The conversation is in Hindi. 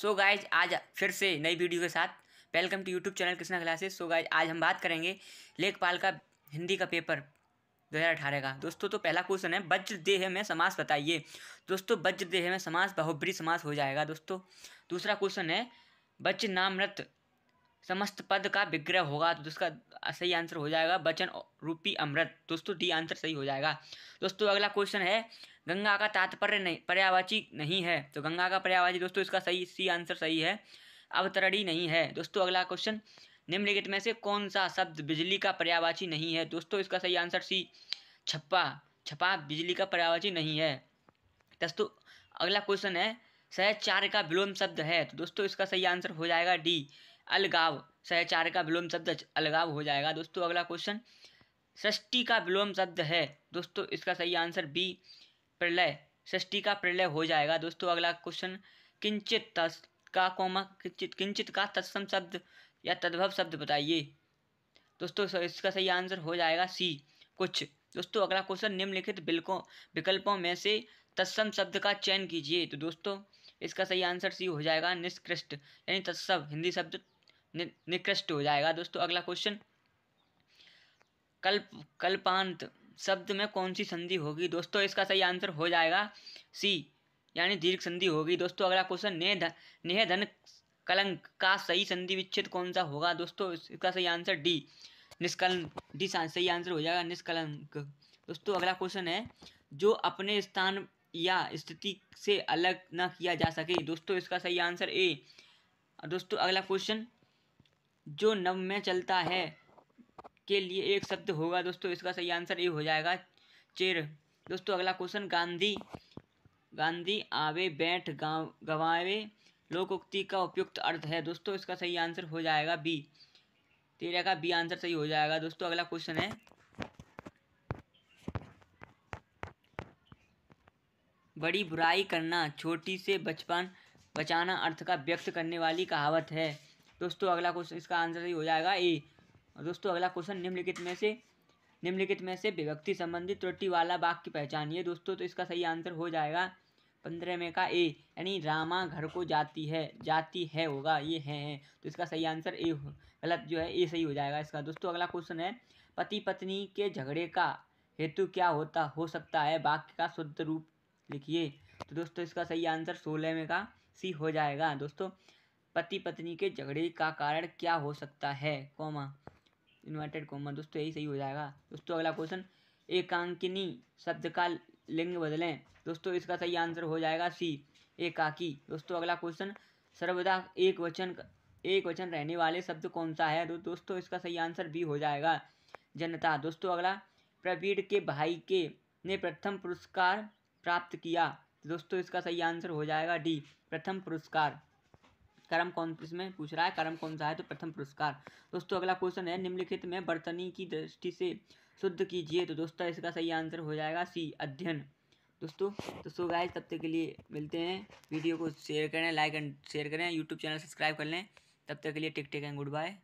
सो so गाइज आज फिर से नई वीडियो के साथ welcome to YouTube channel Krishna classes so guys आज हम बात करेंगे लेखपाल का हिंदी का पेपर दो हज़ार अठारह का दोस्तों तो पहला क्वेश्चन है वज्र देह में समास बताइए दोस्तों वज्र देह में समास बहुब्री समास हो जाएगा दोस्तों दूसरा क्वेश्चन है वज्र नामृत समस्त पद का विग्रह होगा तो उसका सही आंसर हो जाएगा बचन रूपी अमृत दोस्तों डी आंसर सही हो जाएगा दोस्तों अगला क्वेश्चन है गंगा का तात्पर्य नहीं पर्यावाची नहीं है तो गंगा का पर्यावाची दोस्तों इसका सही सी आंसर सही है अवतरणी नहीं है दोस्तों अगला क्वेश्चन निम्नलिखित में से कौन सा शब्द बिजली का पर्यावाची नहीं है दोस्तों इसका सही आंसर सी छप्पा छपा बिजली का पर्यावाची नहीं है दोस्तों अगला क्वेश्चन है सहचार का विलोम शब्द है तो दोस्तों इसका सही आंसर हो जाएगा डी अलगाव सहचार का विलोम शब्द अलगाव हो जाएगा दोस्तों अगला क्वेश्चन सृष्टि का विलोम शब्द है दोस्तों इसका सही आंसर बी प्रलय सृष्टि का प्रलय हो जाएगा दोस्तों अगला क्वेश्चन किंचित का कोमा किंचित किंचित का तत्सम शब्द या तद्भव शब्द बताइए दोस्तों इसका सही आंसर हो जाएगा सी कुछ दोस्तों अगला क्वेश्चन निम्नलिखित बिल्कों विकल्पों में से तत्सम शब्द का चयन कीजिए तो दोस्तों इसका सही आंसर सी हो जाएगा निष्कृष्ट यानी तत्सव हिंदी शब्द नि, निकृष्ट हो जाएगा दोस्तों अगला क्वेश्चन कल्प कल्पांत शब्द में कौन सी संधि होगी दोस्तों इसका सही आंसर हो जाएगा सी यानी दीर्घ संधि होगी दोस्तों अगला क्वेश्चन नेह नेह धन कलंक का सही संधि विच्छेद कौन सा होगा दोस्तों इसका सही आंसर डी निष्कलंक डी सही आंसर हो जाएगा निष्कलंक दोस्तों अगला क्वेश्चन है जो अपने स्थान या स्थिति से अलग ना किया जा सके दोस्तों इसका सही आंसर ए दोस्तों अगला क्वेश्चन जो नव में चलता है के लिए एक शब्द होगा दोस्तों इसका सही आंसर ये हो जाएगा चेर दोस्तों अगला क्वेश्चन गांधी गांधी आवे बैठ गाँव गवावे लोकोक्ति का उपयुक्त अर्थ है दोस्तों इसका सही आंसर हो जाएगा बी तेरह का बी आंसर सही हो जाएगा दोस्तों अगला क्वेश्चन है बड़ी बुराई करना छोटी से बचपन बचाना अर्थ का व्यक्त करने वाली कहावत है दोस्तों अगला क्वेश्चन इसका आंसर ही हो जाएगा ए दोस्तों अगला क्वेश्चन निम्नलिखित में से निम्नलिखित में से विभक्ति संबंधित त्रुटि वाला पहचान पहचानिए दोस्तों तो इसका सही आंसर हो जाएगा पंद्रह में का ए यानी रामा घर को जाती है जाती है होगा ये है, है तो इसका सही आंसर ए गलत जो है ए सही हो जाएगा इसका दोस्तों अगला क्वेश्चन है पति पत्नी के झगड़े का हेतु क्या होता हो सकता है वाक्य का शुद्ध रूप लिखिए तो दोस्तों इसका सही आंसर सोलह में का सी हो जाएगा दोस्तों पति पत्नी के झगड़े का कारण क्या हो सकता है कॉमा इन्वर्टेड कौमा दोस्तों यही सही हो जाएगा दोस्तों अगला क्वेश्चन एकांकिनी शब्द का लिंग बदलें दोस्तों इसका सही आंसर हो जाएगा सी एकाकी दोस्तों अगला क्वेश्चन सर्वदा एक वचन एक वचन रहने वाले शब्द कौन सा है तो दोस्तों इसका सही आंसर बी हो जाएगा जनता दोस्तों अगला प्रवीण के भाई के ने प्रथम पुरस्कार प्राप्त किया दोस्तों इसका सही आंसर हो जाएगा डी प्रथम पुरस्कार कर्म कौन इसमें पूछ रहा है कर्म कौन सा है तो प्रथम पुरस्कार दोस्तों अगला क्वेश्चन है निम्नलिखित में बर्तनी की दृष्टि से शुद्ध कीजिए तो दोस्तों इसका सही आंसर हो जाएगा सी अध्ययन दोस्तों तो सो गाइस तब तक के लिए मिलते हैं वीडियो को शेयर करें लाइक एंड शेयर करें यूट्यूब चैनल सब्सक्राइब कर लें तब तक के लिए tick tick and good bye